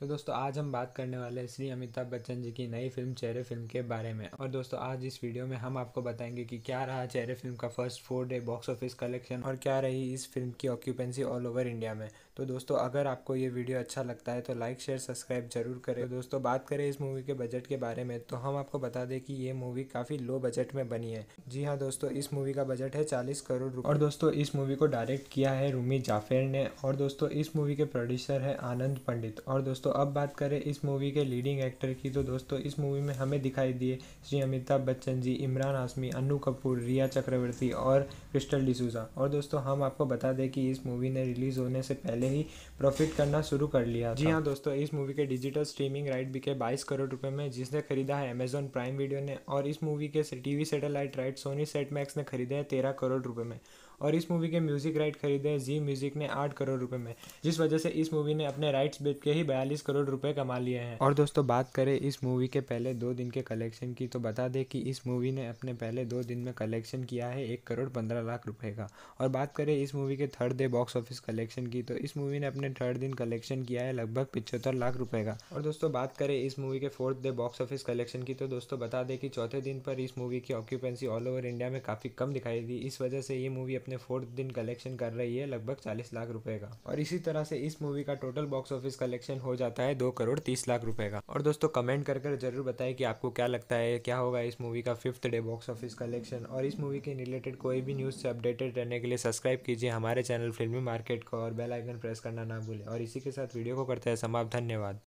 तो दोस्तों आज हम बात करने वाले हैं श्री अमिताभ बच्चन जी की नई फिल्म चेहरे फिल्म के बारे में और दोस्तों आज इस वीडियो में हम आपको बताएंगे कि क्या रहा चेहरे फिल्म का first four day box office collection और क्या रही इस फिल्म की ऑक्यूपेंसी ऑल ओवर इंडिया में तो दोस्तों अगर आपको ये वीडियो अच्छा लगता है तो लाइक शेयर सब्सक्राइब जरूर करें तो दोस्तों बात करें इस मूवी के बजट के बारे में तो हम आपको बता दें कि ये मूवी काफ़ी लो बजट में बनी है जी हाँ दोस्तों इस मूवी का बजट है चालीस करोड़ और दोस्तों इस मूवी को डायरेक्ट किया है रूमी जाफेर ने और दोस्तों इस मूवी के प्रोड्यूसर है आनंद पंडित और दोस्तों अब बात करें इस मूवी के लीडिंग एक्टर की तो दोस्तों इस मूवी में हमें दिखाई दिए श्री अमिताभ बच्चन जी इमरान हाशमी अनु कपूर रिया चक्रवर्ती और क्रिस्टल डिसूजा और दोस्तों हम आपको बता दें कि इस मूवी ने रिलीज होने से पहले ही प्रॉफिट करना शुरू कर लिया जी हाँ दोस्तों इस मूवी के डिजिटल स्ट्रीमिंग राइट बिके बाईस करोड़ रुपये में जिसने खरीदा है अमेजोन प्राइम वीडियो ने और इस मूवी के TV satellite right Sony Set Max ने खरीदे हैं तेरह करोड़ रुपये में और इस मूवी के म्यूज़िक राइट खरीदे जी म्यूज़िक ने आठ करोड़ रुपये में जिस वजह से इस मूवी ने अपने राइट्स बेच के ही बयालीस करोड़ रुपए कमा लिए हैं और दोस्तों बात करें इस मूवी के पहले दो दिन के कलेक्शन की तो बता दें कि इस मूवी ने अपने पहले दो दिन में कलेक्शन किया है एक करोड़ पंद्रह लाख रुपये का और बात करें इस मूवी के third day box office collection की तो इस मूवी ने अपने थर्ड दिन कलेक्शन किया है लगभग पिछहत्तर लाख रुपये का और दोस्तों बात करें इस मूवी के fourth day box office collection की तो दोस्तों बता दें कि चौथे दिन पर इस मूवी की ऑक्यूपेंसी ऑल ओवर इंडिया में काफ़ी कम दिखाई दी इस वजह से ये मूवी अपने अपने फोर्थ दिन कलेक्शन कर रही है लगभग चालीस लाख रुपए का और इसी तरह से इस मूवी का टोटल बॉक्स ऑफिस कलेक्शन हो जाता है दो करोड़ तीस लाख रुपए का और दोस्तों कमेंट कर कर जरूर बताएं कि आपको क्या लगता है क्या होगा इस मूवी का fifth day box office collection और इस मूवी के रिलेटेड कोई भी न्यूज़ से अपडेटेड रहने के लिए सब्सक्राइब कीजिए हमारे चैनल फिल्मी मार्केट को और बेलाइकन प्रेस करना ना भूलें और इसी के साथ वीडियो को करते हैं समाप्त धन्यवाद